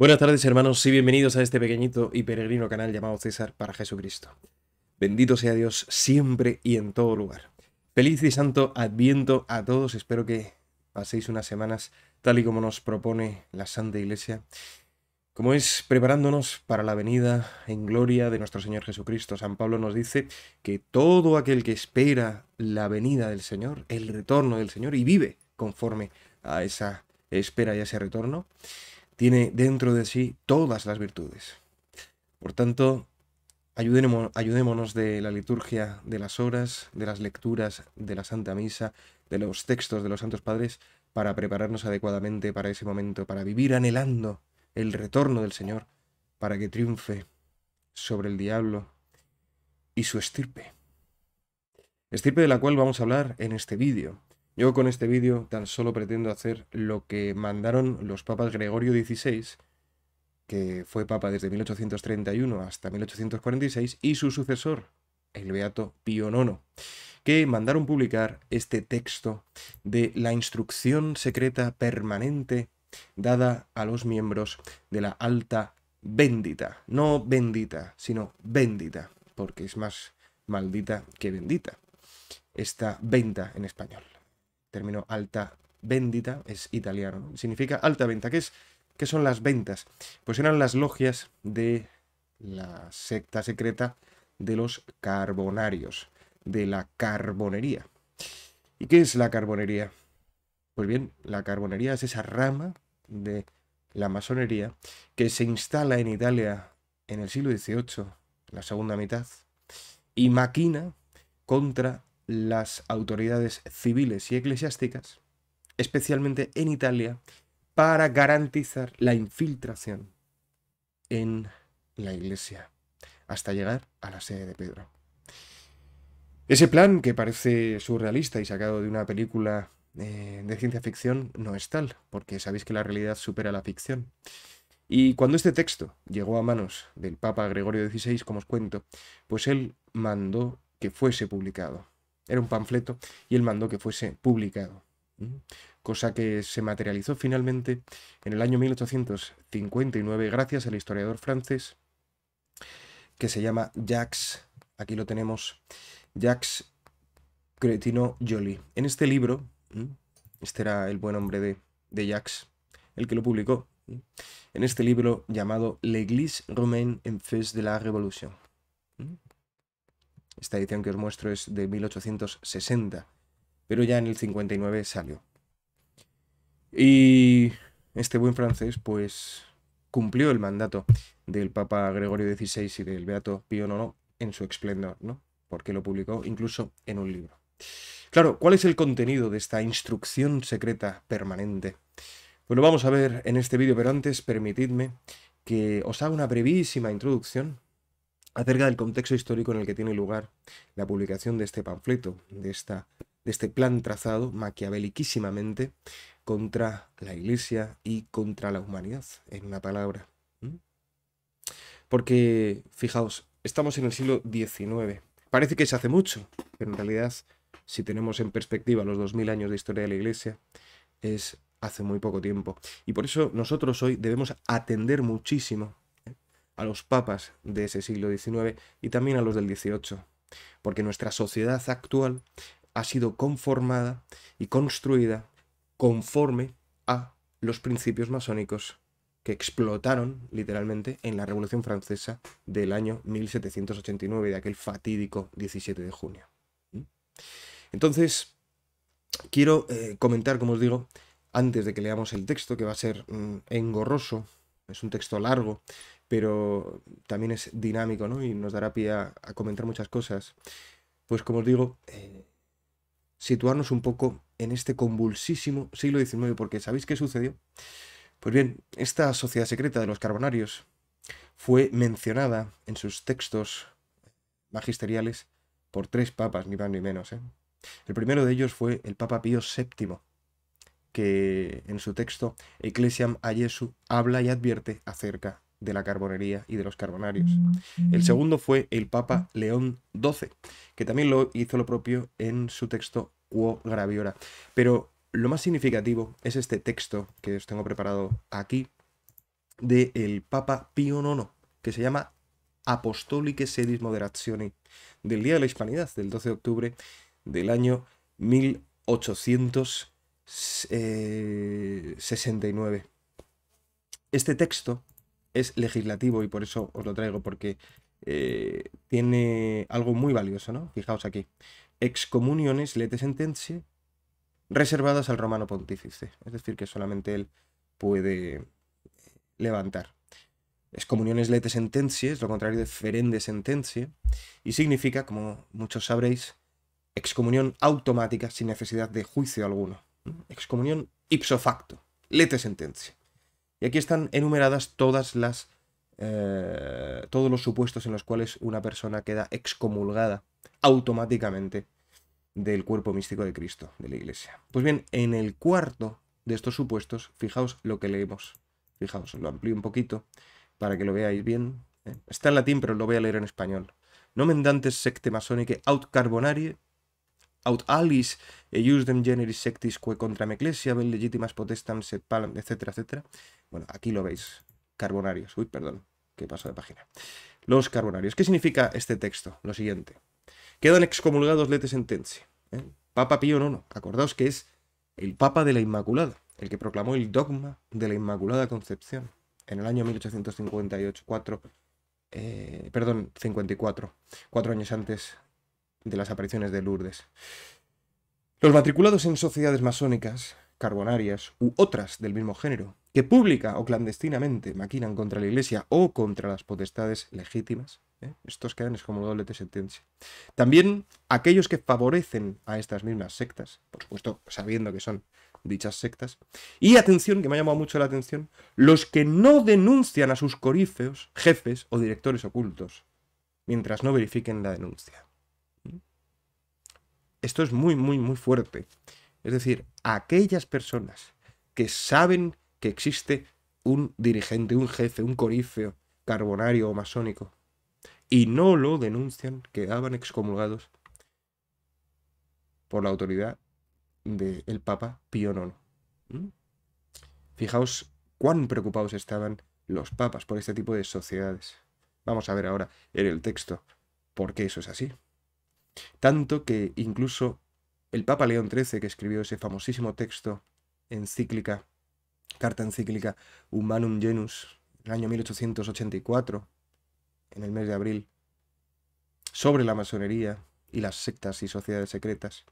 Buenas tardes hermanos y bienvenidos a este pequeñito y peregrino canal llamado César para Jesucristo. Bendito sea Dios siempre y en todo lugar. Feliz y santo adviento a todos. Espero que paséis unas semanas tal y como nos propone la Santa Iglesia. Como es preparándonos para la venida en gloria de nuestro Señor Jesucristo, San Pablo nos dice que todo aquel que espera la venida del Señor, el retorno del Señor y vive conforme a esa espera y a ese retorno, tiene dentro de sí todas las virtudes. Por tanto, ayudémonos de la liturgia, de las horas, de las lecturas, de la Santa Misa, de los textos de los Santos Padres, para prepararnos adecuadamente para ese momento, para vivir anhelando el retorno del Señor, para que triunfe sobre el diablo y su estirpe. Estirpe de la cual vamos a hablar en este vídeo. Yo con este vídeo tan solo pretendo hacer lo que mandaron los papas Gregorio XVI, que fue papa desde 1831 hasta 1846, y su sucesor, el beato Pío IX, que mandaron publicar este texto de la instrucción secreta permanente dada a los miembros de la alta bendita. No bendita, sino bendita, porque es más maldita que bendita. Esta venta en español término alta vendita es italiano, significa alta venta. ¿Qué, es, ¿Qué son las ventas? Pues eran las logias de la secta secreta de los carbonarios, de la carbonería. ¿Y qué es la carbonería? Pues bien, la carbonería es esa rama de la masonería que se instala en Italia en el siglo XVIII, la segunda mitad, y maquina contra las autoridades civiles y eclesiásticas, especialmente en Italia, para garantizar la infiltración en la iglesia, hasta llegar a la sede de Pedro. Ese plan, que parece surrealista y sacado de una película eh, de ciencia ficción, no es tal, porque sabéis que la realidad supera la ficción. Y cuando este texto llegó a manos del Papa Gregorio XVI, como os cuento, pues él mandó que fuese publicado. Era un panfleto y él mandó que fuese publicado. Cosa que se materializó finalmente en el año 1859 gracias al historiador francés que se llama Jacques, aquí lo tenemos, Jacques Cretino Joly. En este libro, este era el buen hombre de, de Jacques, el que lo publicó, en este libro llamado L'Église romaine en fes de la Revolución esta edición que os muestro es de 1860, pero ya en el 59 salió. Y este buen francés, pues, cumplió el mandato del Papa Gregorio XVI y del Beato Pío IX en su esplendor, ¿no? Porque lo publicó incluso en un libro. Claro, ¿cuál es el contenido de esta instrucción secreta permanente? Pues lo vamos a ver en este vídeo, pero antes permitidme que os haga una brevísima introducción acerca del contexto histórico en el que tiene lugar la publicación de este panfleto, de, esta, de este plan trazado maquiaveliquísimamente contra la Iglesia y contra la humanidad, en una palabra. Porque, fijaos, estamos en el siglo XIX. Parece que se hace mucho, pero en realidad, si tenemos en perspectiva los 2000 años de historia de la Iglesia, es hace muy poco tiempo. Y por eso nosotros hoy debemos atender muchísimo a los papas de ese siglo XIX y también a los del XVIII, porque nuestra sociedad actual ha sido conformada y construida conforme a los principios masónicos que explotaron literalmente en la Revolución Francesa del año 1789, de aquel fatídico 17 de junio. ¿Mm? Entonces, quiero eh, comentar, como os digo, antes de que leamos el texto, que va a ser mm, engorroso, es un texto largo, pero también es dinámico, Y nos dará pie a, comentar muchas cosas. Pues como os digo, eh, situarnos un poco en este convulsísimo siglo XIX, porque ¿sabéis qué sucedió? Pues bien, esta sociedad secreta de los carbonarios fue mencionada en sus textos magisteriales por tres papas, ni más ni menos. ¿eh? El primero de ellos fue el Papa Pío VII, que en su texto Ecclesiam a Jesu habla y advierte acerca de la carbonería y de los carbonarios. Mm. El segundo fue el Papa León XII, que también lo hizo lo propio en su texto Quo Graviora. Pero lo más significativo es este texto que os tengo preparado aquí del el Papa Pío IX, que se llama Apostolique Sedis moderazione del Día de la Hispanidad, del 12 de octubre del año 1869. Eh, este texto es legislativo y por eso os lo traigo, porque eh, tiene algo muy valioso, ¿no? Fijaos aquí. Excomuniones lete sentencia reservadas al romano pontífice. Es decir, que solamente él puede eh, levantar. Excomuniones lete sentencia es lo contrario de ferende sentencia y significa, como muchos sabréis, excomunión automática sin necesidad de juicio alguno. Excomunión ipso facto, lete sentencia. Y aquí están enumeradas todas las, eh, todos los supuestos en los cuales una persona queda excomulgada automáticamente del cuerpo místico de Cristo, de la Iglesia. Pues bien, en el cuarto de estos supuestos, fijaos lo que leemos. Fijaos, lo amplío un poquito para que lo veáis bien. ¿eh? Está en latín, pero lo voy a leer en español. Nomen dantes secte MASONIQUE aut carbonarie aut alis eh, dem generis sectis que contra ecclesia vel legitimas potestam palam, etc Bueno, aquí lo veis. Carbonarios. Uy, perdón, que paso de página. Los carbonarios. ¿Qué significa este texto? Lo siguiente. Quedan excomulgados lete sentencia. ¿eh? Papa Pío IX. Acordaos que es el Papa de la Inmaculada, el que proclamó el dogma de la Inmaculada Concepción en el año 1858, cuatro eh, perdón, 54, cuatro años antes de las apariciones de Lourdes. Los matriculados en sociedades masónicas, carbonarias u otras del mismo género, que pública o clandestinamente maquinan contra la Iglesia o contra las potestades legítimas, ¿eh? estos quedan doble de sentencia. También aquellos que favorecen a estas mismas sectas, por supuesto sabiendo que son dichas sectas, y atención, que me ha llamado mucho la atención, los que no denuncian a sus corífeos, jefes o directores ocultos, mientras no verifiquen la denuncia esto es muy, muy, muy fuerte. Es decir, aquellas personas que saben que existe un dirigente, un jefe, un corifeo carbonario o masónico, y no lo denuncian, quedaban excomulgados por la autoridad del el Papa Pío IX. ¿Mm? Fijaos cuán preocupados estaban los papas por este tipo de sociedades. Vamos a ver ahora en el texto por qué eso es así. Tanto que incluso el Papa León XIII, que escribió ese famosísimo texto encíclica, carta encíclica Humanum Genus, en el año 1884, en el mes de abril, sobre la masonería y las sectas y sociedades secretas,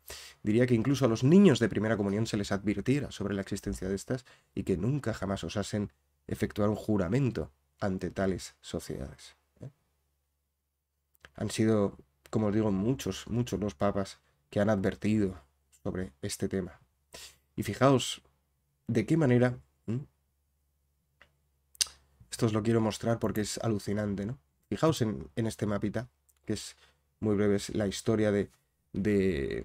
diría que incluso a los niños de primera comunión se les advirtiera sobre la existencia de estas y que nunca jamás osasen efectuar un juramento ante tales sociedades. ¿eh? Han sido como os digo, muchos, muchos los papas que han advertido sobre este tema. Y fijaos de qué manera... Mm? Esto os lo quiero mostrar porque es alucinante, ¿no? Fijaos en, este mapita, que es muy breve, es la historia de, de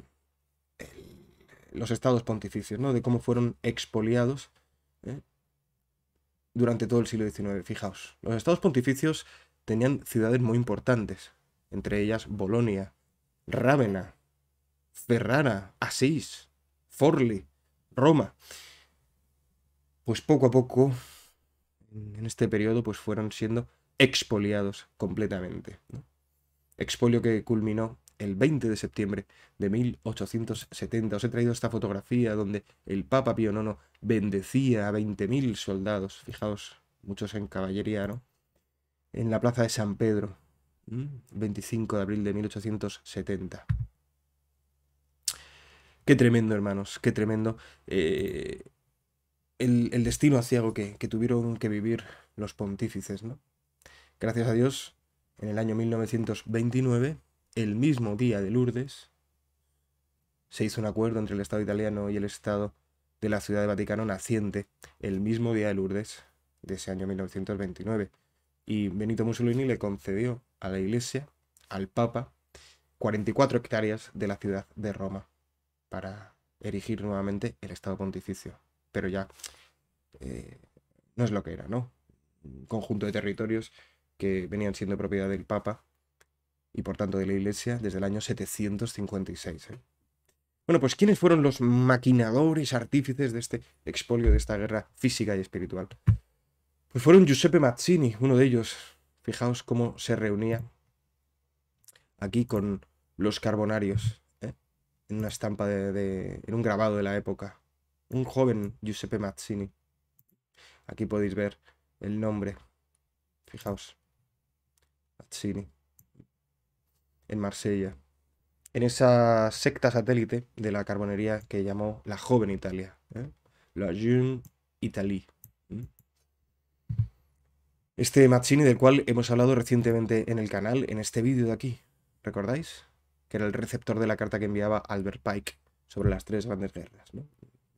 los estados pontificios, ¿no? De cómo fueron expoliados ¿eh? durante todo el siglo XIX. Fijaos, los estados pontificios tenían ciudades muy importantes, entre ellas Bolonia, Rávena, Ferrara, Asís, Forli, Roma. Pues poco a poco, en este periodo, pues fueron siendo expoliados completamente. Expolio que culminó el 20 de septiembre de 1870. Os he traído esta fotografía donde el Papa Pío IX bendecía a 20.000 soldados, fijaos, muchos en caballería, ¿no? En la plaza de San Pedro, 25 mm, de abril de 1870. Qué tremendo, hermanos, qué tremendo. Eh, el, destino aciago que, que tuvieron que vivir los pontífices, ¿no? Gracias a Dios, en el año 1929, el mismo día de Lourdes, se hizo un acuerdo entre el Estado italiano y el Estado de la Ciudad de Vaticano naciente, el mismo día de Lourdes de ese año 1929. Y Benito Mussolini le concedió a la iglesia, al papa, 44 hectáreas de la ciudad de Roma para erigir nuevamente el Estado Pontificio. Pero ya eh, no es lo que era, ¿no? Un conjunto de territorios que venían siendo propiedad del Papa y por tanto de la Iglesia desde el año 756. ¿eh? Bueno, pues ¿quiénes fueron los maquinadores, artífices de este expolio, de esta guerra física y espiritual? Pues fueron Giuseppe Mazzini, uno de ellos, Fijaos cómo se reunía aquí con los carbonarios, ¿eh? en una estampa de, en un grabado de la época. Un joven Giuseppe Mazzini. Aquí podéis ver el nombre. Fijaos. Mazzini. En Marsella. En esa secta satélite de la carbonería que llamó la Joven Italia. ¿eh? La Jeune Italie. Este Mazzini del cual hemos hablado recientemente en el canal, en este vídeo de aquí, ¿recordáis? Que era el receptor de la carta que enviaba Albert Pike sobre las tres grandes guerras,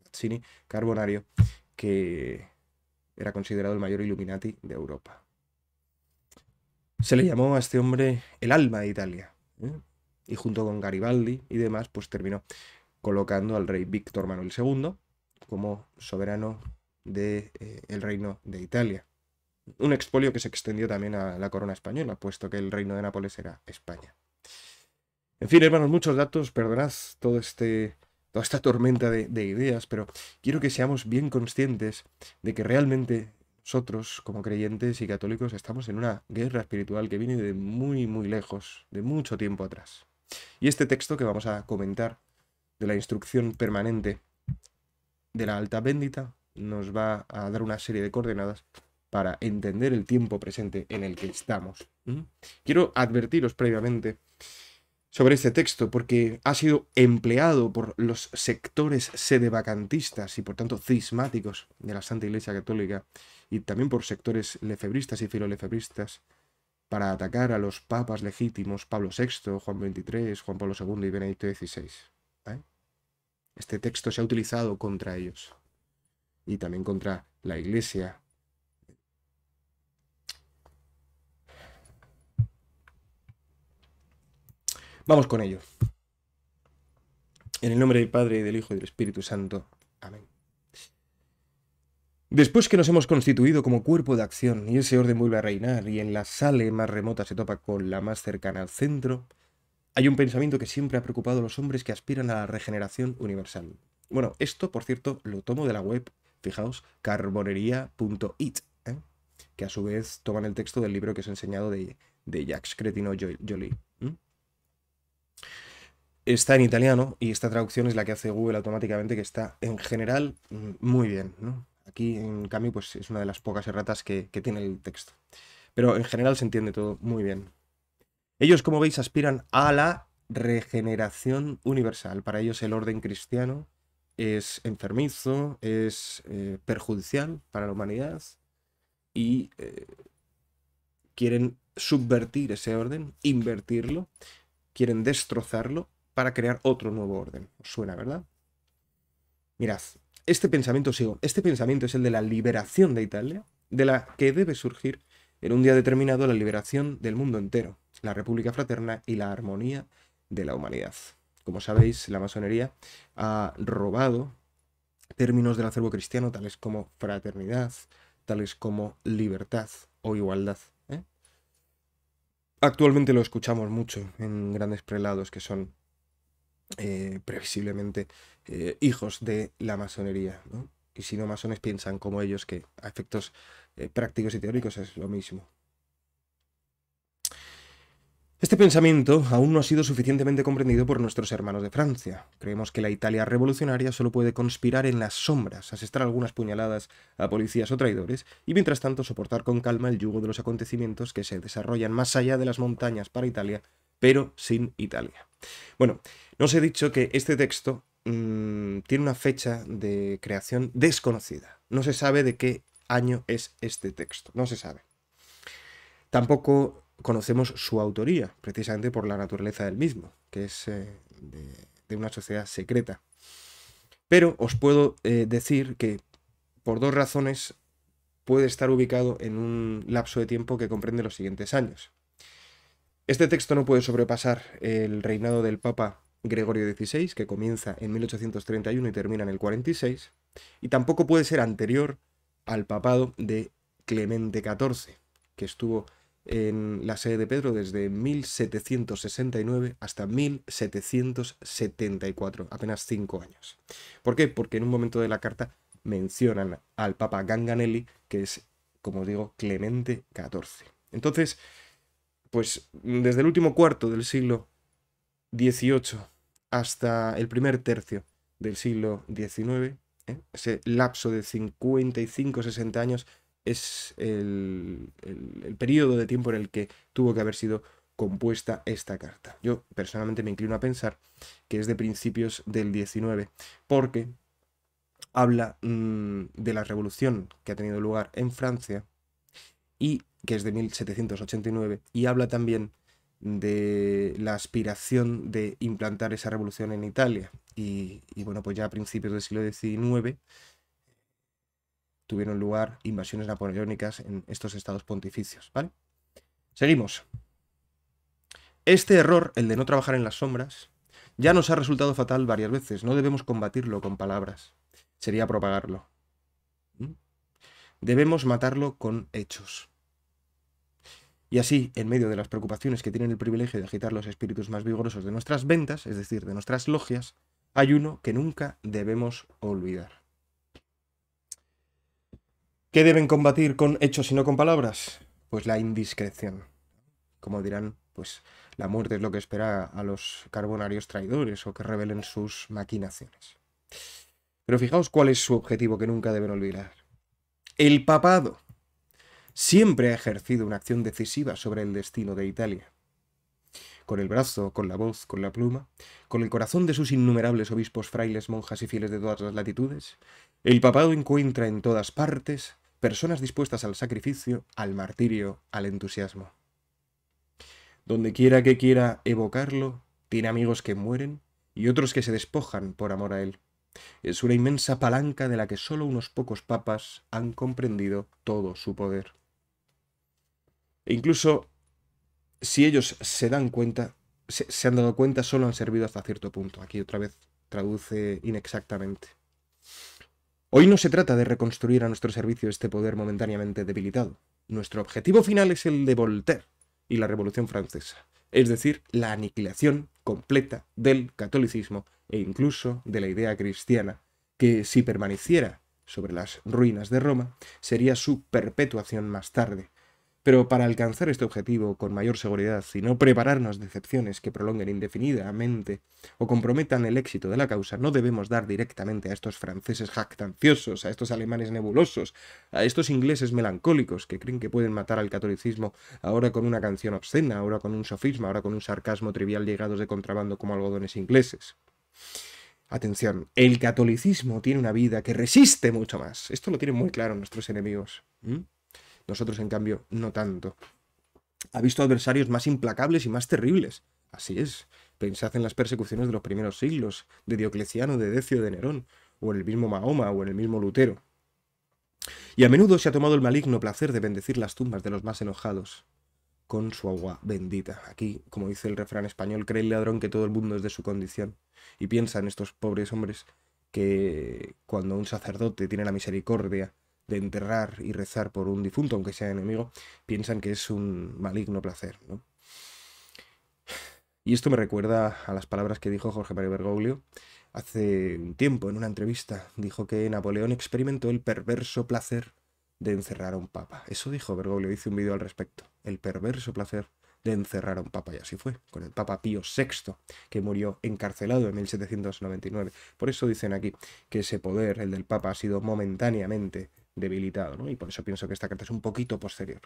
Mazzini, carbonario, que era considerado el mayor Illuminati de Europa. Se le llamó a este hombre el alma de Italia, ¿eh? y junto con Garibaldi y demás, pues terminó colocando al rey Víctor Manuel II como soberano del de, eh, el reino de Italia un expolio que se extendió también a la corona española, puesto que el reino de Nápoles era España. En fin, hermanos, muchos datos, perdonad todo este, toda esta tormenta de, de ideas, pero quiero que seamos bien conscientes de que realmente nosotros, como creyentes y católicos, estamos en una guerra espiritual que viene de muy, muy lejos, de mucho tiempo atrás. Y este texto que vamos a comentar, de la instrucción permanente de la alta bendita, nos va a dar una serie de coordenadas para entender el tiempo presente en el que estamos. Quiero advertiros previamente sobre este texto porque ha sido empleado por los sectores sedevacantistas y por tanto cismáticos de la Santa Iglesia Católica y también por sectores lefebristas y filolefebristas para atacar a los papas legítimos Pablo VI, Juan XXIII, Juan Pablo II y Benedicto XVI. ¿eh? Este texto se ha utilizado contra ellos y también contra la Iglesia Vamos con ello. En el nombre del Padre, del Hijo, y del Espíritu Santo. Amén. Después que nos hemos constituido como cuerpo de acción y ese orden vuelve a reinar y en la sale más remota se topa con la más cercana al centro, hay un pensamiento que siempre ha preocupado a los hombres que aspiran a la regeneración universal. Bueno, esto, por cierto, lo tomo de la web, fijaos, carbonería.it, ¿eh? que a su vez toman el texto del libro que os he enseñado de, de Jacques Cretino Jolie. Está en italiano y esta traducción es la que hace Google automáticamente, que está en general mm, muy bien. Aquí, en cambio, pues es una de las pocas erratas que, tiene el texto. Pero en general se entiende todo muy bien. Ellos, como veis, aspiran a la regeneración universal. Para ellos el orden cristiano es enfermizo, es eh, perjudicial para la humanidad y eh, quieren subvertir ese orden, invertirlo quieren destrozarlo para crear otro nuevo orden. suena, verdad? Mirad, este pensamiento sigo. Este pensamiento es el de la liberación de Italia, de la que debe surgir en un día determinado la liberación del mundo entero, la república fraterna y la armonía de la humanidad. Como sabéis, la masonería ha robado términos del acervo cristiano tales como fraternidad, tales como libertad o igualdad actualmente lo escuchamos mucho en grandes prelados que son eh, previsiblemente eh, hijos de la masonería. Y si no masones piensan como ellos, que a efectos eh, prácticos y teóricos es lo mismo. Este pensamiento aún no ha sido suficientemente comprendido por nuestros hermanos de Francia. Creemos que la Italia revolucionaria solo puede conspirar en las sombras, asestar algunas puñaladas a policías o traidores, y mientras tanto soportar con calma el yugo de los acontecimientos que se desarrollan más allá de las montañas para Italia, pero sin Italia. Bueno, no he dicho que este texto mm, tiene una fecha de creación desconocida. No se sabe de qué año es este texto, no se sabe. Tampoco conocemos su autoría, precisamente por la naturaleza del mismo, que es eh, de, una sociedad secreta. Pero os puedo eh, decir que por dos razones puede estar ubicado en un lapso de tiempo que comprende los siguientes años. Este texto no puede sobrepasar el reinado del Papa Gregorio XVI, que comienza en 1831 y termina en el 46, y tampoco puede ser anterior al papado de Clemente XIV, que estuvo en la sede de Pedro desde 1769 hasta 1774, apenas cinco años. ¿Por qué? Porque en un momento de la carta mencionan al Papa Ganganelli, que es, como digo, Clemente XIV. Entonces, pues desde el último cuarto del siglo XVIII hasta el primer tercio del siglo XIX, ¿eh? ese lapso de 55-60 años, es el, el, periodo de tiempo en el que tuvo que haber sido compuesta esta carta. Yo personalmente me inclino a pensar que es de principios del XIX, porque habla mm, de la revolución que ha tenido lugar en Francia y que es de 1789 y habla también de la aspiración de implantar esa revolución en Italia. Y, y bueno, pues ya a principios del siglo XIX tuvieron lugar invasiones napoleónicas en estos estados pontificios, ¿vale? Seguimos. Este error, el de no trabajar en las sombras, ya nos ha resultado fatal varias veces. No debemos combatirlo con palabras. Sería propagarlo. ¿Mm? Debemos matarlo con hechos. Y así, en medio de las preocupaciones que tienen el privilegio de agitar los espíritus más vigorosos de nuestras ventas, es decir, de nuestras logias, hay uno que nunca debemos olvidar. ¿Qué deben combatir con hechos y no con palabras? Pues la indiscreción. Como dirán, pues la muerte es lo que espera a los carbonarios traidores o que revelen sus maquinaciones. Pero fijaos cuál es su objetivo que nunca deben olvidar. El papado siempre ha ejercido una acción decisiva sobre el destino de Italia. Con el brazo, con la voz, con la pluma, con el corazón de sus innumerables obispos, frailes, monjas y fieles de todas las latitudes, el papado encuentra en todas partes personas dispuestas al sacrificio, al martirio, al entusiasmo. Donde quiera que quiera evocarlo, tiene amigos que mueren y otros que se despojan por amor a él. Es una inmensa palanca de la que solo unos pocos papas han comprendido todo su poder. E incluso si ellos se dan cuenta, se, se, han dado cuenta, solo han servido hasta cierto punto. Aquí otra vez traduce inexactamente. Hoy no se trata de reconstruir a nuestro servicio este poder momentáneamente debilitado. Nuestro objetivo final es el de Voltaire y la Revolución Francesa, es decir, la aniquilación completa del catolicismo e incluso de la idea cristiana, que si permaneciera sobre las ruinas de Roma, sería su perpetuación más tarde, pero para alcanzar este objetivo con mayor seguridad y no prepararnos decepciones que prolonguen indefinidamente o comprometan el éxito de la causa, no debemos dar directamente a estos franceses jactanciosos, a estos alemanes nebulosos, a estos ingleses melancólicos que creen que pueden matar al catolicismo ahora con una canción obscena, ahora con un sofisma, ahora con un sarcasmo trivial llegados de contrabando como algodones ingleses. Atención, el catolicismo tiene una vida que resiste mucho más. Esto lo tienen muy claro nuestros enemigos. Nosotros, en cambio, no tanto. Ha visto adversarios más implacables y más terribles. Así es. Pensad en las persecuciones de los primeros siglos, de Diocleciano, de Decio, de Nerón, o en el mismo Mahoma, o en el mismo Lutero. Y a menudo se ha tomado el maligno placer de bendecir las tumbas de los más enojados con su agua bendita. Aquí, como dice el refrán español, cree el ladrón que todo el mundo es de su condición. Y piensa en estos pobres hombres que cuando un sacerdote tiene la misericordia de enterrar y rezar por un difunto, aunque sea enemigo, piensan que es un maligno placer. ¿no? Y esto me recuerda a las palabras que dijo Jorge Mario Bergoglio hace un tiempo en una entrevista. Dijo que Napoleón experimentó el perverso placer de encerrar a un papa. Eso dijo Bergoglio, hice un vídeo al respecto. El perverso placer de encerrar a un papa, y así fue, con el papa Pío VI, que murió encarcelado en 1799. Por eso dicen aquí que ese poder, el del papa, ha sido momentáneamente debilitado, Y por eso pienso que esta carta es un poquito posterior.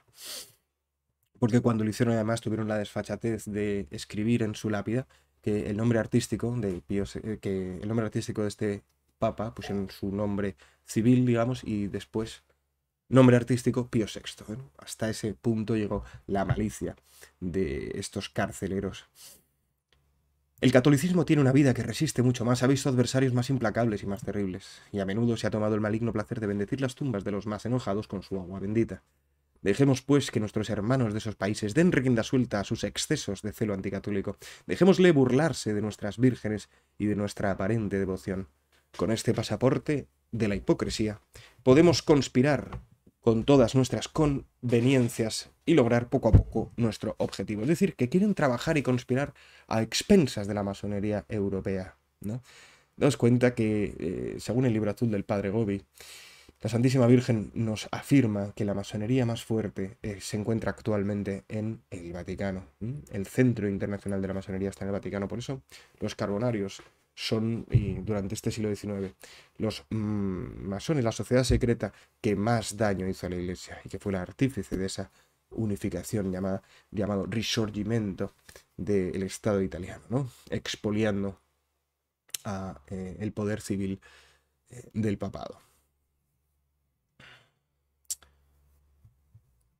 Porque cuando lo hicieron además tuvieron la desfachatez de escribir en su lápida que el nombre artístico de eh, que el nombre artístico de este papa pusieron su nombre civil, digamos, y después nombre artístico Pío VI. Hasta ese punto llegó la malicia de estos carceleros el catolicismo tiene una vida que resiste mucho más, ha visto adversarios más implacables y más terribles, y a menudo se ha tomado el maligno placer de bendecir las tumbas de los más enojados con su agua bendita. Dejemos, pues, que nuestros hermanos de esos países den rienda suelta a sus excesos de celo anticatólico. Dejémosle burlarse de nuestras vírgenes y de nuestra aparente devoción. Con este pasaporte de la hipocresía podemos conspirar con todas nuestras conveniencias y lograr poco a poco nuestro objetivo. Es decir, que quieren trabajar y conspirar a expensas de la masonería europea. ¿no? Daos cuenta que, eh, según el libro azul del padre Gobi, la Santísima Virgen nos afirma que la masonería más fuerte eh, se encuentra actualmente en el Vaticano. El centro internacional de la masonería está en el Vaticano, por eso los carbonarios son y eh, durante este siglo XIX los mm, masones, la sociedad secreta que más daño hizo a la Iglesia y que fue el artífice de esa unificación llamada, llamado risorgimento del Estado italiano, expoliando a, eh, el poder civil eh, del papado.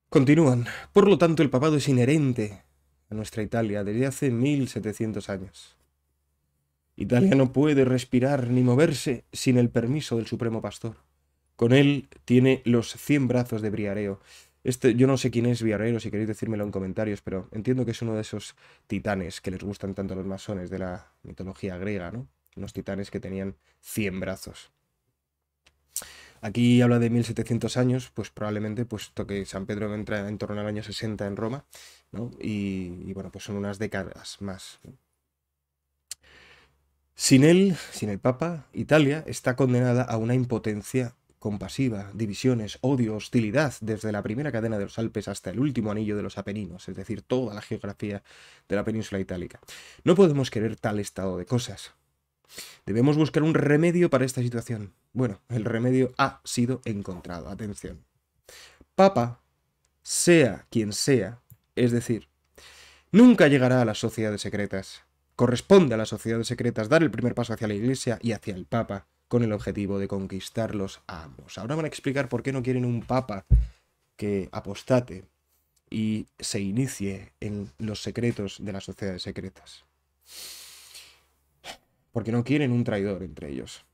Continúan. Por lo tanto, el papado es inherente a nuestra Italia desde hace 1700 años. Italia no puede respirar ni moverse sin el permiso del Supremo Pastor. Con él tiene los cien brazos de Briareo. Este, yo no sé quién es Briareo, si queréis decírmelo en comentarios, pero entiendo que es uno de esos titanes que les gustan tanto a los masones de la mitología griega, ¿no? Unos titanes que tenían cien brazos. Aquí habla de 1700 años, pues probablemente, puesto que San Pedro entra en torno al año 60 en Roma, ¿no? Y, bueno, pues son unas décadas más. Sin él, sin el Papa, Italia está condenada a una impotencia compasiva, divisiones, odio, hostilidad, desde la primera cadena de los Alpes hasta el último anillo de los Apeninos, es decir, toda la geografía de la península itálica. No podemos querer tal estado de cosas. Debemos buscar un remedio para esta situación. Bueno, el remedio ha sido encontrado, atención. Papa, sea quien sea, es decir, nunca llegará a las sociedades secretas, Corresponde a las sociedades secretas dar el primer paso hacia la Iglesia y hacia el Papa con el objetivo de conquistarlos a ambos. Ahora van a explicar por qué no quieren un Papa que apostate y se inicie en los secretos de las sociedades secretas. Porque no quieren un traidor entre ellos.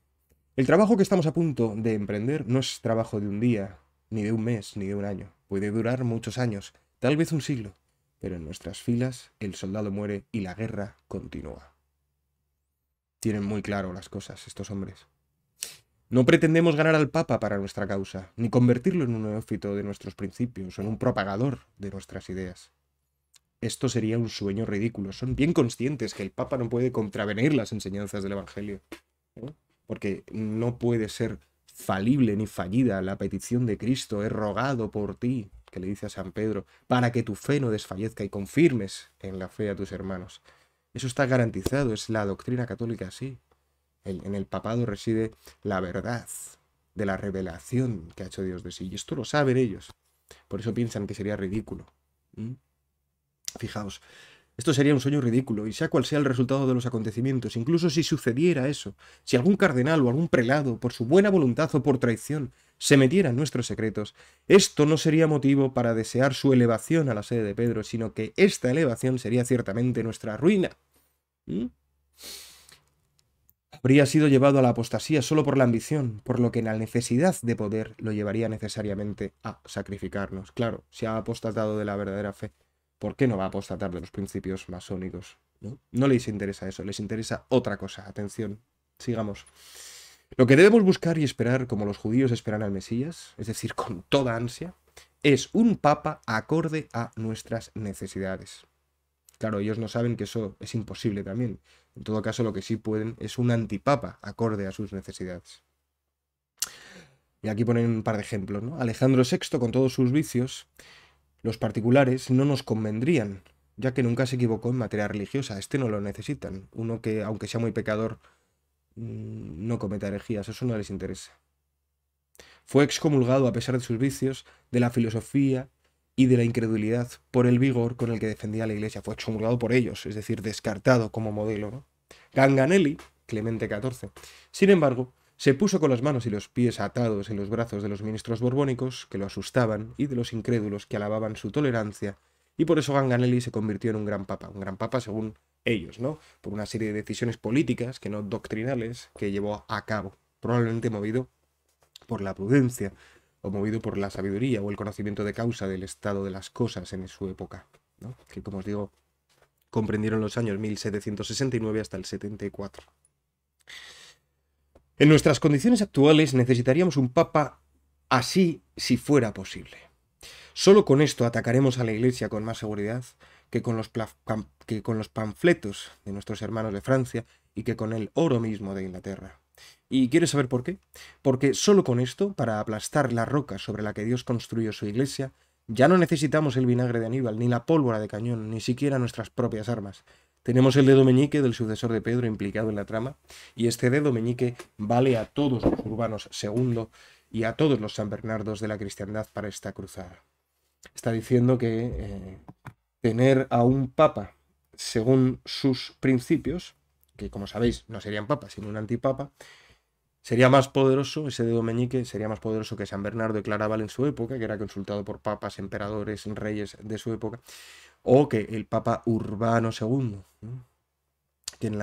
El trabajo que estamos a punto de emprender no es trabajo de un día, ni de un mes, ni de un año. Puede durar muchos años, tal vez un siglo pero en nuestras filas el soldado muere y la guerra continúa. Tienen muy claro las cosas estos hombres. No pretendemos ganar al Papa para nuestra causa, ni convertirlo en un neófito de nuestros principios o en un propagador de nuestras ideas. Esto sería un sueño ridículo. Son bien conscientes que el Papa no puede contravenir las enseñanzas del Evangelio, porque no puede ser falible ni fallida la petición de Cristo, he rogado por ti, que le dice a San Pedro, para que tu fe no desfallezca y confirmes en la fe a tus hermanos. Eso está garantizado, es la doctrina católica así. En el papado reside la verdad de la revelación que ha hecho Dios de sí. Y esto lo saben ellos. Por eso piensan que sería ridículo. Fijaos, esto sería un sueño ridículo, y sea cual sea el resultado de los acontecimientos, incluso si sucediera eso, si algún cardenal o algún prelado, por su buena voluntad o por traición, se metiera en nuestros secretos, esto no sería motivo para desear su elevación a la sede de Pedro, sino que esta elevación sería ciertamente nuestra ruina. ¿Mm? Habría sido llevado a la apostasía solo por la ambición, por lo que en la necesidad de poder lo llevaría necesariamente a sacrificarnos. Claro, se ha apostatado de la verdadera fe. ¿por qué no va a apostatar de los principios masónicos? ¿no? les interesa eso, les interesa otra cosa. Atención, sigamos. Lo que debemos buscar y esperar, como los judíos esperan al Mesías, es decir, con toda ansia, es un papa acorde a nuestras necesidades. Claro, ellos no saben que eso es imposible también. En todo caso, lo que sí pueden es un antipapa acorde a sus necesidades. Y aquí ponen un par de ejemplos. ¿no? Alejandro VI, con todos sus vicios, los particulares no nos convendrían, ya que nunca se equivocó en materia religiosa. Este no lo necesitan. Uno que, aunque sea muy pecador, mm, no cometa herejías, eso no les interesa. Fue excomulgado, a pesar de sus vicios, de la filosofía y de la incredulidad por el vigor con el que defendía la Iglesia. Fue excomulgado por ellos, es decir, descartado como modelo. Ganganelli, Clemente XIV, sin embargo, se puso con las manos y los pies atados en los brazos de los ministros borbónicos, que lo asustaban, y de los incrédulos, que alababan su tolerancia, y por eso Ganganelli se convirtió en un gran papa, un gran papa según ellos, ¿no? Por una serie de decisiones políticas, que no doctrinales, que llevó a cabo, probablemente movido por la prudencia, o movido por la sabiduría o el conocimiento de causa del estado de las cosas en su época, que como os digo, comprendieron los años 1769 hasta el 74. En nuestras condiciones actuales necesitaríamos un papa así si fuera posible. Solo con esto atacaremos a la Iglesia con más seguridad que con los, que con los panfletos de nuestros hermanos de Francia y que con el oro mismo de Inglaterra. ¿Y quieres saber por qué? Porque solo con esto, para aplastar la roca sobre la que Dios construyó su iglesia, ya no necesitamos el vinagre de Aníbal, ni la pólvora de cañón, ni siquiera nuestras propias armas. Tenemos el dedo meñique del sucesor de Pedro implicado en la trama, y este dedo meñique vale a todos los urbanos segundo y a todos los San Bernardos de la cristiandad para esta cruzada. Está diciendo que eh, tener a un papa según sus principios, que como sabéis no serían papas, sino un antipapa, sería más poderoso, ese dedo meñique sería más poderoso que San Bernardo de Claraval en su época, que era consultado por papas, emperadores, reyes de su época, o que el papa Urbano segundo que en,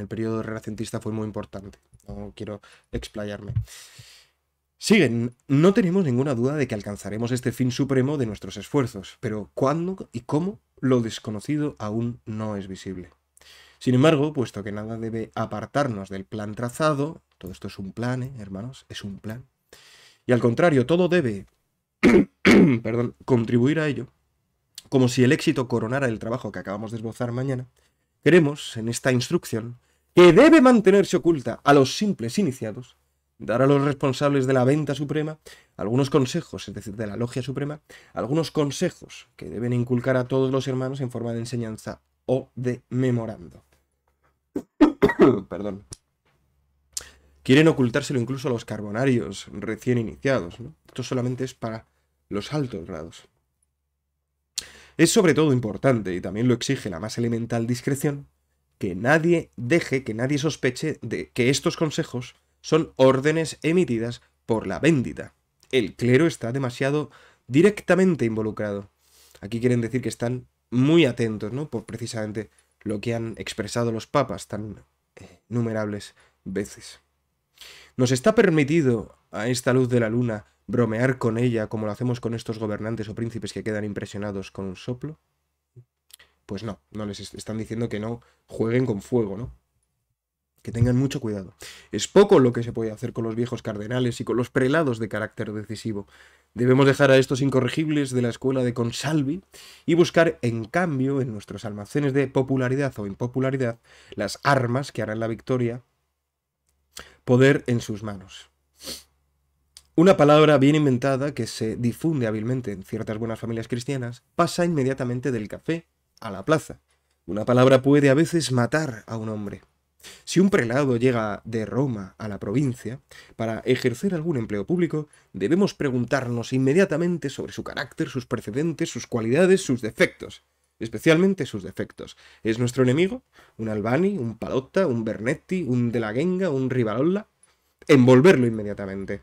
el periodo renacentista fue muy importante. No quiero explayarme. Siguen, no tenemos ninguna duda de que alcanzaremos este fin supremo de nuestros esfuerzos, pero ¿cuándo y cómo? Lo desconocido aún no es visible. Sin embargo, puesto que nada debe apartarnos del plan trazado, todo esto es un plan, ¿eh, hermanos, es un plan, y al contrario, todo debe perdón, contribuir a ello, como si el éxito coronara el trabajo que acabamos de esbozar mañana, Queremos, en esta instrucción, que debe mantenerse oculta a los simples iniciados, dar a los responsables de la venta suprema algunos consejos, es decir, de la logia suprema, algunos consejos que deben inculcar a todos los hermanos en forma de enseñanza o de memorando. Perdón. Quieren ocultárselo incluso a los carbonarios recién iniciados. ¿no? Esto solamente es para los altos grados. Es sobre todo importante, y también lo exige la más elemental discreción, que nadie deje, que nadie sospeche de que estos consejos son órdenes emitidas por la bendita. El clero está demasiado directamente involucrado. Aquí quieren decir que están muy atentos, ¿no? Por precisamente lo que han expresado los papas tan innumerables eh, veces. Nos está permitido, a esta luz de la luna, bromear con ella como lo hacemos con estos gobernantes o príncipes que quedan impresionados con un soplo? Pues no, no les están diciendo que no jueguen con fuego, ¿no? Que tengan mucho cuidado. Es poco lo que se puede hacer con los viejos cardenales y con los prelados de carácter decisivo. Debemos dejar a estos incorregibles de la escuela de Consalvi y buscar, en cambio, en nuestros almacenes de popularidad o impopularidad, las armas que harán la victoria poder en sus manos. Una palabra bien inventada que se difunde hábilmente en ciertas buenas familias cristianas pasa inmediatamente del café a la plaza. Una palabra puede a veces matar a un hombre. Si un prelado llega de Roma a la provincia para ejercer algún empleo público, debemos preguntarnos inmediatamente sobre su carácter, sus precedentes, sus cualidades, sus defectos. Especialmente sus defectos. ¿Es nuestro enemigo? ¿Un Albani? ¿Un Palotta? ¿Un Bernetti? ¿Un De la Genga? ¿Un Rivalola? Envolverlo inmediatamente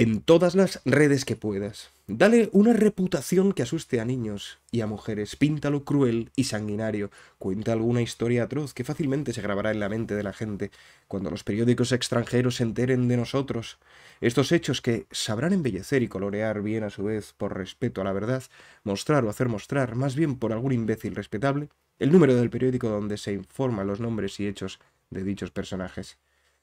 en todas las redes que puedas. Dale una reputación que asuste a niños y a mujeres. Píntalo cruel y sanguinario. Cuenta alguna historia atroz que fácilmente se grabará en la mente de la gente cuando los periódicos extranjeros se enteren de nosotros. Estos hechos que sabrán embellecer y colorear bien a su vez por respeto a la verdad, mostrar o hacer mostrar, más bien por algún imbécil respetable, el número del periódico donde se informan los nombres y hechos de dichos personajes.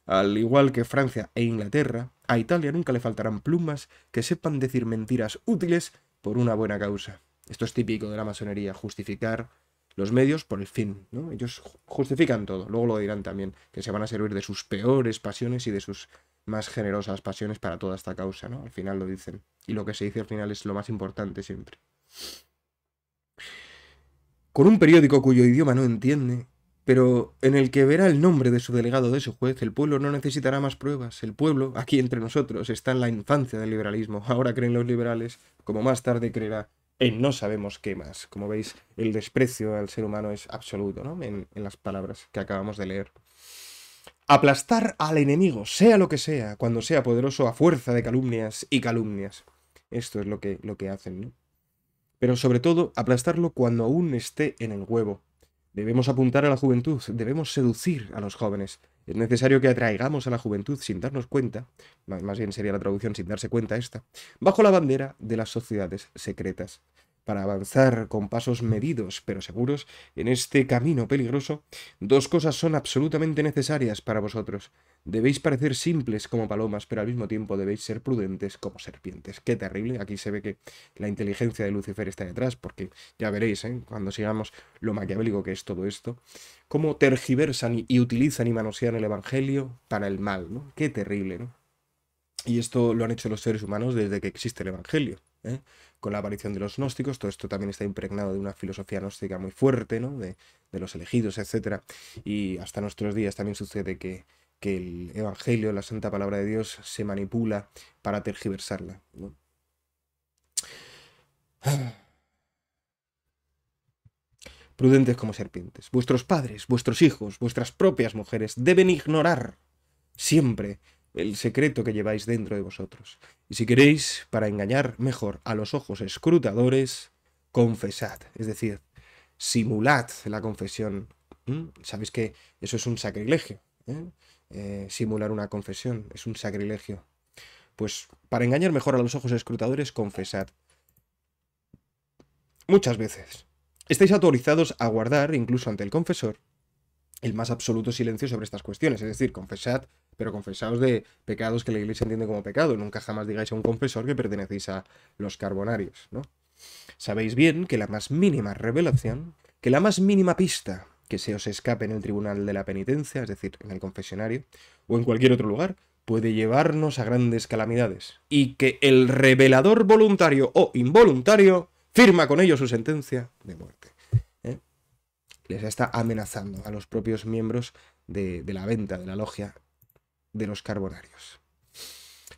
Al igual que Francia e Inglaterra, a Italia nunca le faltarán plumas que sepan decir mentiras útiles por una buena causa. Esto es típico de la masonería, justificar los medios por el fin, ¿no? Ellos justifican todo, luego lo dirán también, que se van a servir de sus peores pasiones y de sus más generosas pasiones para toda esta causa, ¿no? Al final lo dicen. Y lo que se dice al final es lo más importante siempre. Con un periódico cuyo idioma no entiende, pero en el que verá el nombre de su delegado, de su juez, el pueblo no necesitará más pruebas. El pueblo, aquí entre nosotros, está en la infancia del liberalismo. Ahora creen los liberales, como más tarde creerá en no sabemos qué más. Como veis, el desprecio al ser humano es absoluto, ¿no? En, las palabras que acabamos de leer. Aplastar al enemigo, sea lo que sea, cuando sea poderoso, a fuerza de calumnias y calumnias. Esto es lo que, lo que hacen, ¿no? Pero sobre todo, aplastarlo cuando aún esté en el huevo, Debemos apuntar a la juventud, debemos seducir a los jóvenes. Es necesario que atraigamos a la juventud sin darnos cuenta, más bien sería la traducción sin darse cuenta esta, bajo la bandera de las sociedades secretas para avanzar con pasos medidos pero seguros en este camino peligroso, dos cosas son absolutamente necesarias para vosotros. Debéis parecer simples como palomas, pero al mismo tiempo debéis ser prudentes como serpientes. Qué terrible. Aquí se ve que la inteligencia de Lucifer está detrás, porque ya veréis, ¿eh? cuando sigamos lo maquiavélico que es todo esto, cómo tergiversan y utilizan y manosean el Evangelio para el mal. ¿no? Qué terrible, ¿no? Y esto lo han hecho los seres humanos desde que existe el Evangelio. ¿eh? con la aparición de los gnósticos, todo esto también está impregnado de una filosofía gnóstica muy fuerte, de, los elegidos, etc. Y hasta nuestros días también sucede que, el Evangelio, la santa palabra de Dios, se manipula para tergiversarla. Prudentes como serpientes. Vuestros padres, vuestros hijos, vuestras propias mujeres deben ignorar siempre el secreto que lleváis dentro de vosotros. Y si queréis, para engañar mejor a los ojos escrutadores, confesad, es decir, simulad la confesión. ¿Mm? Sabéis que eso es un sacrilegio. ¿eh? Eh, simular una confesión es un sacrilegio. Pues para engañar mejor a los ojos escrutadores, confesad. Muchas veces. Estáis autorizados a guardar, incluso ante el confesor, el más absoluto silencio sobre estas cuestiones. Es decir, confesad pero confesaos de pecados que la iglesia entiende como pecado. Nunca jamás digáis a un confesor que pertenecéis a los carbonarios, ¿no? Sabéis bien que la más mínima revelación, que la más mínima pista que se os escape en el tribunal de la penitencia, es decir, en el confesionario, o en cualquier otro lugar, puede llevarnos a grandes calamidades. Y que el revelador voluntario o involuntario firma con ello su sentencia de muerte. ¿eh? Les está amenazando a los propios miembros de la venta, de la logia, de los carbonarios.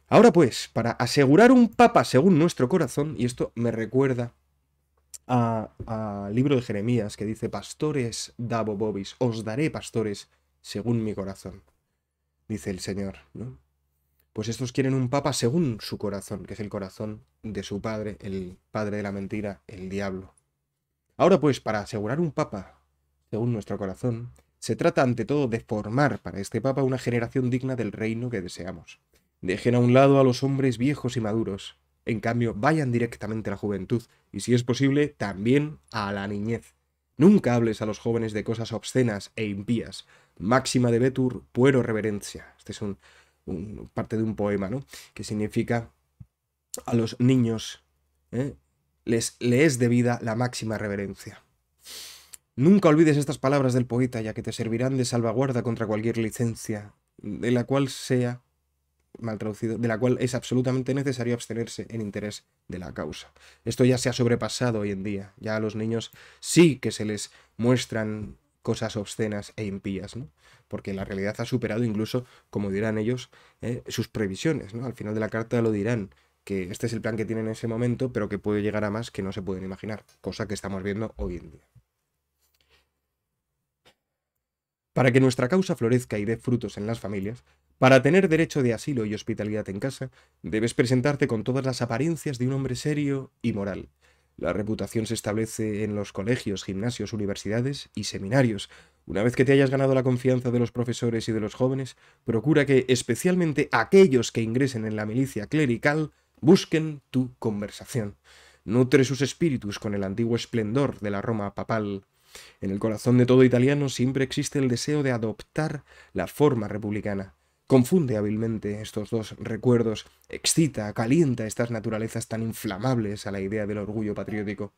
Ahora pues, para asegurar un papa según nuestro corazón, y esto me recuerda al libro de Jeremías que dice, pastores dabo bobis, os daré pastores según mi corazón, dice el Señor, ¿no? Pues estos quieren un papa según su corazón, que es el corazón de su padre, el padre de la mentira, el diablo. Ahora pues, para asegurar un papa según nuestro corazón, se trata ante todo de formar para este Papa una generación digna del reino que deseamos. Dejen a un lado a los hombres viejos y maduros. En cambio, vayan directamente a la juventud y, si es posible, también a la niñez. Nunca hables a los jóvenes de cosas obscenas e impías. Máxima de Betur, puero reverencia. Este es un, parte de un poema, ¿no? Que significa a los niños ¿eh? les, les es debida la máxima reverencia. Nunca olvides estas palabras del poeta, ya que te servirán de salvaguarda contra cualquier licencia, de la cual sea mal traducido, de la cual es absolutamente necesario abstenerse en interés de la causa. Esto ya se ha sobrepasado hoy en día. Ya a los niños sí que se les muestran cosas obscenas e impías, ¿no? Porque la realidad ha superado incluso, como dirán ellos, eh, sus previsiones, Al final de la carta lo dirán, que este es el plan que tienen en ese momento, pero que puede llegar a más que no se pueden imaginar, cosa que estamos viendo hoy en día. para que nuestra causa florezca y dé frutos en las familias, para tener derecho de asilo y hospitalidad en casa, debes presentarte con todas las apariencias de un hombre serio y moral. La reputación se establece en los colegios, gimnasios, universidades y seminarios. Una vez que te hayas ganado la confianza de los profesores y de los jóvenes, procura que, especialmente aquellos que ingresen en la milicia clerical, busquen tu conversación. Nutre sus espíritus con el antiguo esplendor de la Roma papal en el corazón de todo italiano siempre existe el deseo de adoptar la forma republicana. Confunde hábilmente estos dos recuerdos, excita, calienta estas naturalezas tan inflamables a la idea del orgullo patriótico.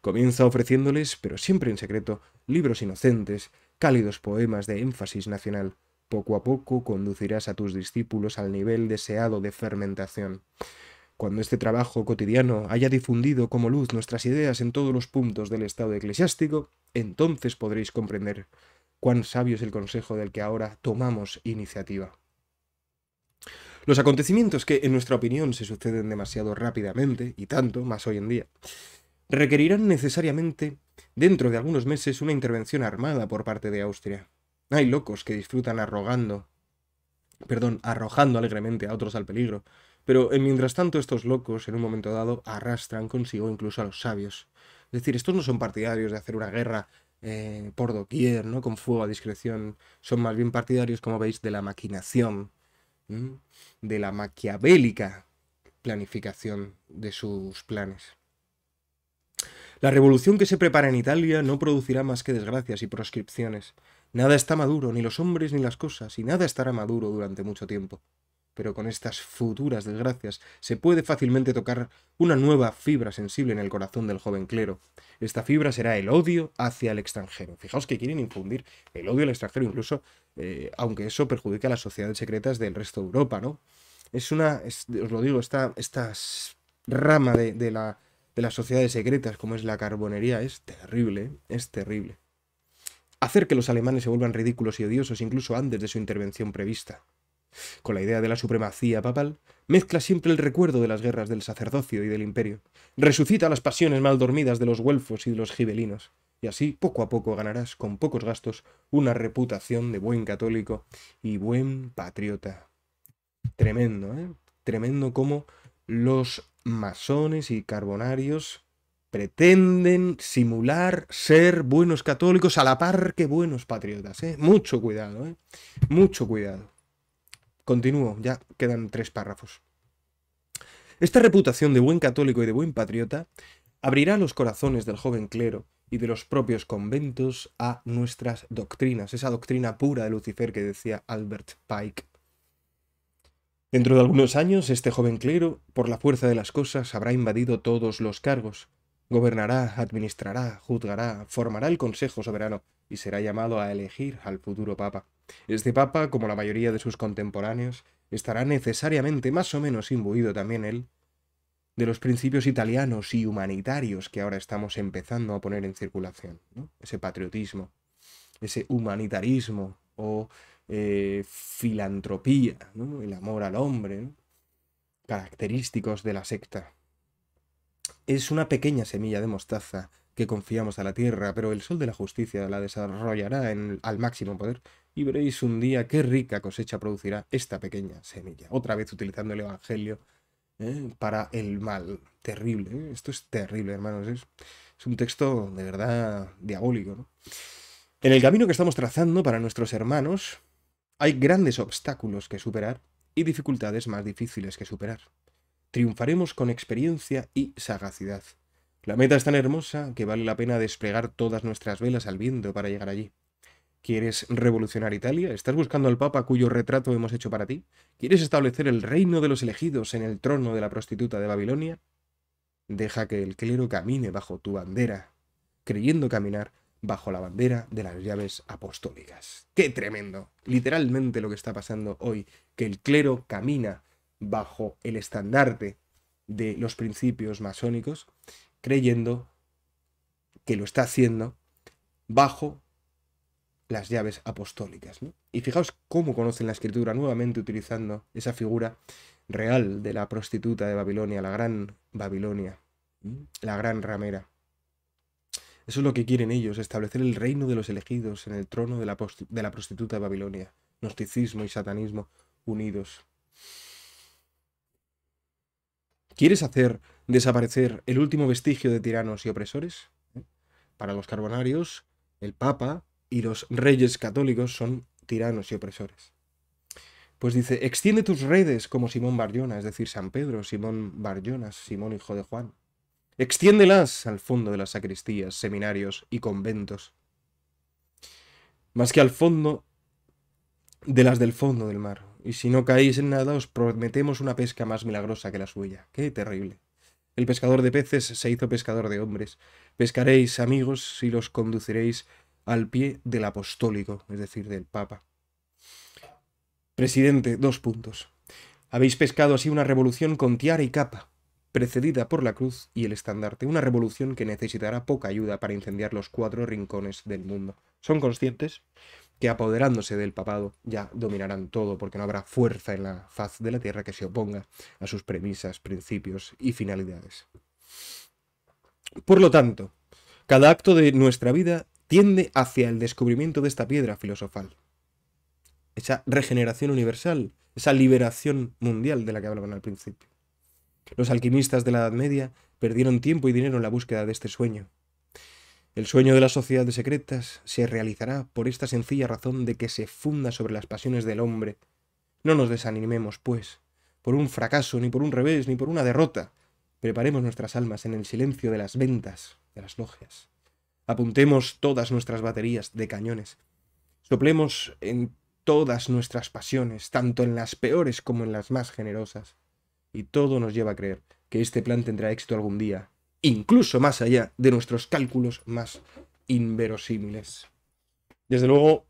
Comienza ofreciéndoles, pero siempre en secreto, libros inocentes, cálidos poemas de énfasis nacional. Poco a poco conducirás a tus discípulos al nivel deseado de fermentación. Cuando este trabajo cotidiano haya difundido como luz nuestras ideas en todos los puntos del estado eclesiástico, entonces podréis comprender cuán sabio es el consejo del que ahora tomamos iniciativa. Los acontecimientos que, en nuestra opinión, se suceden demasiado rápidamente, y tanto más hoy en día, requerirán necesariamente, dentro de algunos meses, una intervención armada por parte de Austria. Hay locos que disfrutan arrogando, perdón, arrojando alegremente a otros al peligro, pero eh, mientras tanto estos locos en un momento dado arrastran consigo incluso a los sabios. Es decir, estos no son partidarios de hacer una guerra eh, por doquier, ¿no? con fuego a discreción, son más bien partidarios, como veis, de la maquinación, de la maquiavélica planificación de sus planes. La revolución que se prepara en Italia no producirá más que desgracias y proscripciones. Nada está maduro, ni los hombres ni las cosas, y nada estará maduro durante mucho tiempo pero con estas futuras desgracias se puede fácilmente tocar una nueva fibra sensible en el corazón del joven clero. Esta fibra será el odio hacia el extranjero. Fijaos que quieren infundir el odio al extranjero, incluso eh, aunque eso perjudique a las sociedades secretas del resto de Europa, ¿no? Es una, os lo digo, esta, rama de, la, de las sociedades secretas, como es la carbonería, es terrible, es terrible. Hacer que los alemanes se vuelvan ridículos y odiosos incluso antes de su intervención prevista. Con la idea de la supremacía papal, mezcla siempre el recuerdo de las guerras del sacerdocio y del imperio. Resucita las pasiones mal dormidas de los güelfos y de los gibelinos. Y así, poco a poco, ganarás, con pocos gastos, una reputación de buen católico y buen patriota. Tremendo, ¿eh? Tremendo como los masones y carbonarios pretenden simular ser buenos católicos a la par que buenos patriotas. ¿eh? Mucho cuidado, ¿eh? mucho cuidado. Continúo, ya quedan tres párrafos. Esta reputación de buen católico y de buen patriota abrirá los corazones del joven clero y de los propios conventos a nuestras doctrinas, esa doctrina pura de Lucifer que decía Albert Pike. Dentro de algunos años, este joven clero, por la fuerza de las cosas, habrá invadido todos los cargos, Gobernará, administrará, juzgará, formará el Consejo Soberano y será llamado a elegir al futuro Papa. Este Papa, como la mayoría de sus contemporáneos, estará necesariamente más o menos imbuido también él de los principios italianos y humanitarios que ahora estamos empezando a poner en circulación. Ese patriotismo, ese humanitarismo o eh, filantropía, el amor al hombre, característicos de la secta. Es una pequeña semilla de mostaza que confiamos a la tierra, pero el sol de la justicia la desarrollará al máximo poder y veréis un día qué rica cosecha producirá esta pequeña semilla. Otra vez utilizando el Evangelio ¿eh? para el mal. Terrible, ¿eh? esto es terrible, hermanos. Es, un texto de verdad diabólico. En el camino que estamos trazando para nuestros hermanos hay grandes obstáculos que superar y dificultades más difíciles que superar triunfaremos con experiencia y sagacidad. La meta es tan hermosa que vale la pena desplegar todas nuestras velas al viento para llegar allí. ¿Quieres revolucionar Italia? ¿Estás buscando al Papa cuyo retrato hemos hecho para ti? ¿Quieres establecer el reino de los elegidos en el trono de la prostituta de Babilonia? Deja que el clero camine bajo tu bandera, creyendo caminar bajo la bandera de las llaves apostólicas. ¡Qué tremendo! Literalmente lo que está pasando hoy, que el clero camina bajo el estandarte de los principios masónicos, creyendo que lo está haciendo bajo las llaves apostólicas. Y fijaos cómo conocen la escritura, nuevamente utilizando esa figura real de la prostituta de Babilonia, la gran Babilonia, la gran ramera. Eso es lo que quieren ellos, establecer el reino de los elegidos en el trono de la, de la prostituta de Babilonia, gnosticismo y satanismo unidos. ¿Quieres hacer desaparecer el último vestigio de tiranos y opresores? Para los carbonarios, el Papa y los reyes católicos son tiranos y opresores. Pues dice, extiende tus redes como Simón Barjona, es decir, San Pedro, Simón Barjonas, Simón hijo de Juan. Extiéndelas al fondo de las sacristías, seminarios y conventos, más que al fondo de las del fondo del mar, y si no caéis en nada os prometemos una pesca más milagrosa que la suya. ¡Qué terrible! El pescador de peces se hizo pescador de hombres. Pescaréis amigos si los conduciréis al pie del apostólico, es decir, del Papa. Presidente, dos puntos. Habéis pescado así una revolución con tiara y capa, precedida por la cruz y el estandarte, una revolución que necesitará poca ayuda para incendiar los cuatro rincones del mundo. ¿Son conscientes? que apoderándose del papado ya dominarán todo, porque no habrá fuerza en la faz de la tierra que se oponga a sus premisas, principios y finalidades. Por lo tanto, cada acto de nuestra vida tiende hacia el descubrimiento de esta piedra filosofal, esa regeneración universal, esa liberación mundial de la que hablaban al principio. Los alquimistas de la Edad Media perdieron tiempo y dinero en la búsqueda de este sueño, el sueño de la sociedad secretas se realizará por esta sencilla razón de que se funda sobre las pasiones del hombre. No nos desanimemos, pues, por un fracaso, ni por un revés, ni por una derrota. Preparemos nuestras almas en el silencio de las ventas, de las logias. Apuntemos todas nuestras baterías de cañones. Soplemos en todas nuestras pasiones, tanto en las peores como en las más generosas. Y todo nos lleva a creer que este plan tendrá éxito algún día, incluso más allá de nuestros cálculos más inverosímiles. Desde luego,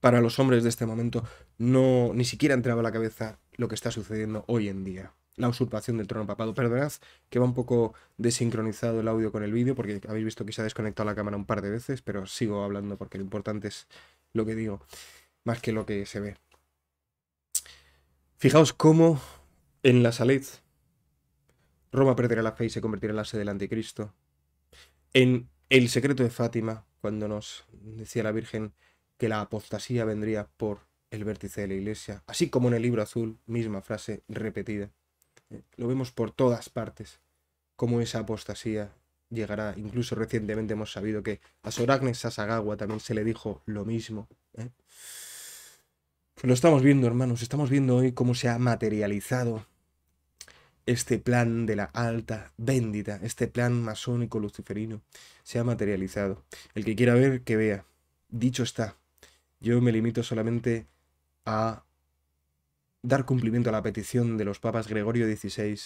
para los hombres de este momento no ni siquiera entraba a la cabeza lo que está sucediendo hoy en día. La usurpación del trono papado. Perdonad que va un poco desincronizado el audio con el vídeo, porque habéis visto que se ha desconectado la cámara un par de veces, pero sigo hablando porque lo importante es lo que digo, más que lo que se ve. Fijaos cómo en la salida Roma perderá la fe y se convertirá en la sede del anticristo. En El secreto de Fátima, cuando nos decía la Virgen que la apostasía vendría por el vértice de la iglesia, así como en el libro azul, misma frase repetida. Eh, lo vemos por todas partes, cómo esa apostasía llegará. Incluso recientemente hemos sabido que a Soragnes Sasagawa también se le dijo lo mismo. ¿eh? Lo estamos viendo, hermanos, estamos viendo hoy cómo se ha materializado este plan de la alta bendita, este plan masónico luciferino, se ha materializado. El que quiera ver, que vea. Dicho está, yo me limito solamente a dar cumplimiento a la petición de los papas Gregorio XVI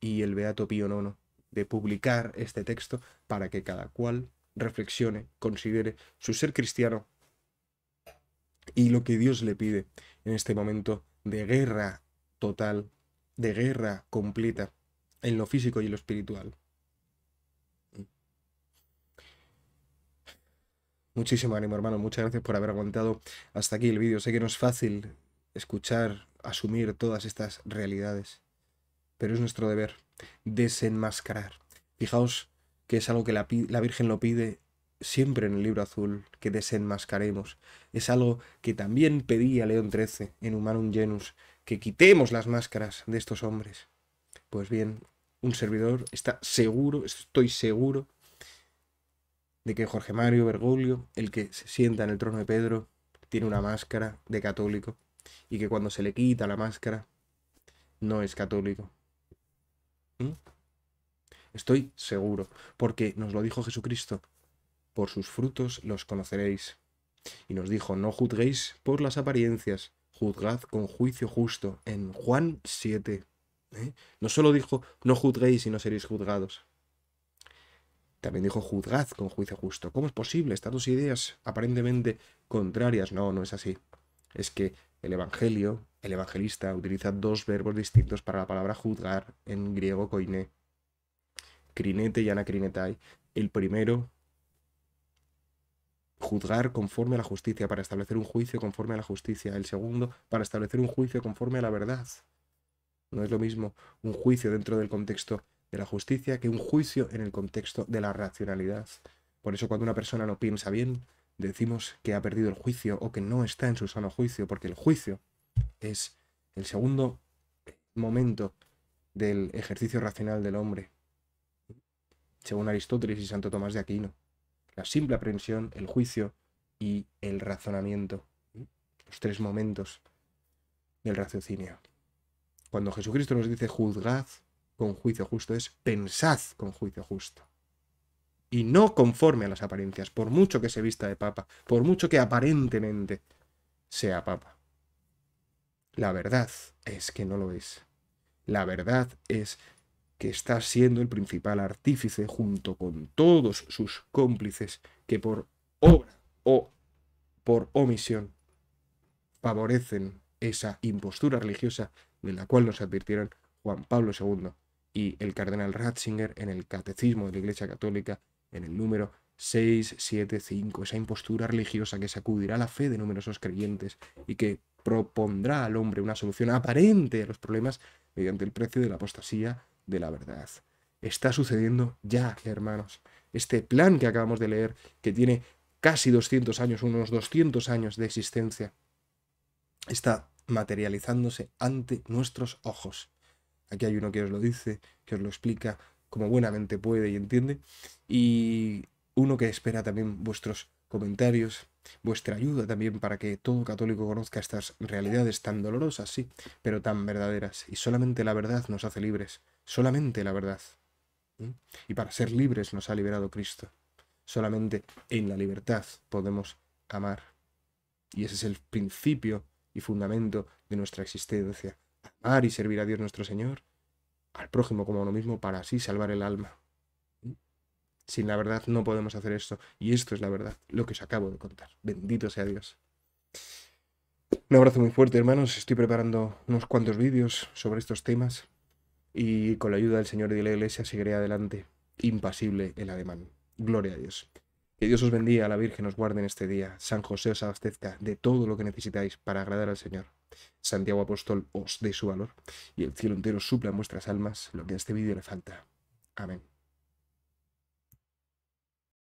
y el Beato Pío IX de publicar este texto para que cada cual reflexione, considere su ser cristiano y lo que Dios le pide en este momento de guerra total de guerra completa en lo físico y lo espiritual. Muchísimo ánimo, hermano. Muchas gracias por haber aguantado hasta aquí el vídeo. Sé que no es fácil escuchar, asumir todas estas realidades, pero es nuestro deber desenmascarar. Fijaos que es algo que la, la Virgen lo pide siempre en el libro azul, que desenmascaremos. Es algo que también pedía León XIII en Humanum Genus, que quitemos las máscaras de estos hombres. Pues bien, un servidor está seguro, estoy seguro, de que Jorge Mario Bergoglio, el que se sienta en el trono de Pedro, tiene una máscara de católico y que cuando se le quita la máscara, no es católico. ¿Mm? Estoy seguro, porque nos lo dijo Jesucristo, por sus frutos los conoceréis. Y nos dijo, no juzguéis por las apariencias, juzgad con juicio justo. En Juan 7. ¿eh? No solo dijo, no juzguéis y no seréis juzgados. También dijo, juzgad con juicio justo. ¿Cómo es posible estas dos ideas aparentemente contrarias? No, no es así. Es que el Evangelio, el evangelista, utiliza dos verbos distintos para la palabra juzgar en griego koiné. Crinete y anakrinetai. El primero juzgar conforme a la justicia, para establecer un juicio conforme a la justicia. El segundo, para establecer un juicio conforme a la verdad. No es lo mismo un juicio dentro del contexto de la justicia que un juicio en el contexto de la racionalidad. Por eso cuando una persona no piensa bien, decimos que ha perdido el juicio o que no está en su sano juicio, porque el juicio es el segundo momento del ejercicio racional del hombre, según Aristóteles y Santo Tomás de Aquino la simple aprehensión, el juicio y el razonamiento. Los tres momentos del raciocinio. Cuando Jesucristo nos dice juzgad con juicio justo es pensad con juicio justo. Y no conforme a las apariencias, por mucho que se vista de papa, por mucho que aparentemente sea papa. La verdad es que no lo es. La verdad es que está siendo el principal artífice junto con todos sus cómplices que por obra o por omisión favorecen esa impostura religiosa de la cual nos advirtieron Juan Pablo II y el cardenal Ratzinger en el Catecismo de la Iglesia Católica en el número 675, esa impostura religiosa que sacudirá la fe de numerosos creyentes y que propondrá al hombre una solución aparente a los problemas mediante el precio de la apostasía de la verdad. Está sucediendo ya, hermanos. Este plan que acabamos de leer, que tiene casi 200 años, unos 200 años de existencia, está materializándose ante nuestros ojos. Aquí hay uno que os lo dice, que os lo explica como buenamente puede y entiende, y uno que espera también vuestros comentarios, vuestra ayuda también para que todo católico conozca estas realidades tan dolorosas, sí, pero tan verdaderas. Y solamente la verdad nos hace libres, solamente la verdad. Y para ser libres nos ha liberado Cristo. Solamente en la libertad podemos amar. Y ese es el principio y fundamento de nuestra existencia. Amar y servir a Dios nuestro Señor, al prójimo como a uno mismo, para así salvar el alma. Sin la verdad no podemos hacer esto. Y esto es la verdad, lo que os acabo de contar. Bendito sea Dios. Un abrazo muy fuerte, hermanos. Estoy preparando unos cuantos vídeos sobre estos temas. Y con la ayuda del Señor y de la Iglesia seguiré adelante. Impasible el ademán. Gloria a Dios. Que Dios os bendiga, la Virgen os guarde en este día. San José os abastezca de todo lo que necesitáis para agradar al Señor. Santiago Apóstol os dé su valor y el cielo entero supla en vuestras almas lo que a este vídeo le falta. Amén.